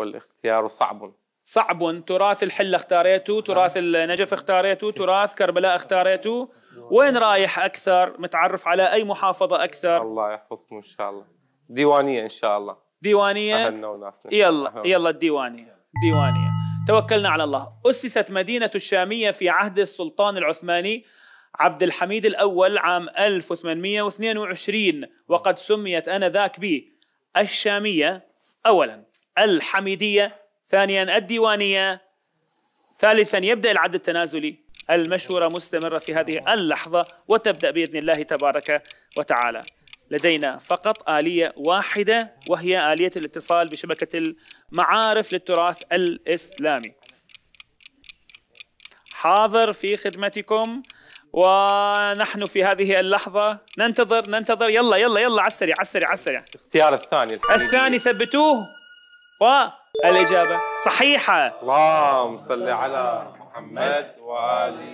والاختيار صعب صعب تراث الحلة اختاريته تراث نعم. النجف اختاريته تراث كربلاء اختاريته وين رايح أكثر متعرف على أي محافظة أكثر الله يحفظكم إن شاء الله ديوانية إن شاء الله ديوانية أهلنا وناسنا يلا يلا الديوانية ديوانية توكلنا على الله أسست مدينة الشامية في عهد السلطان العثماني عبد الحميد الأول عام 1822 وقد سميت أنذاك ب الشامية أولاً الحميدية ثانيا الديوانية ثالثا يبدأ العد التنازلي المشورة مستمرة في هذه اللحظة وتبدأ بإذن الله تبارك وتعالى لدينا فقط آلية واحدة وهي آلية الاتصال بشبكة المعارف للتراث الإسلامي حاضر في خدمتكم ونحن في هذه اللحظة ننتظر ننتظر يلا يلا يلا على السريع على السريع على السريع الثاني الثاني ثبتوه والإجابة صحيحة اللهم صل على محمد وآل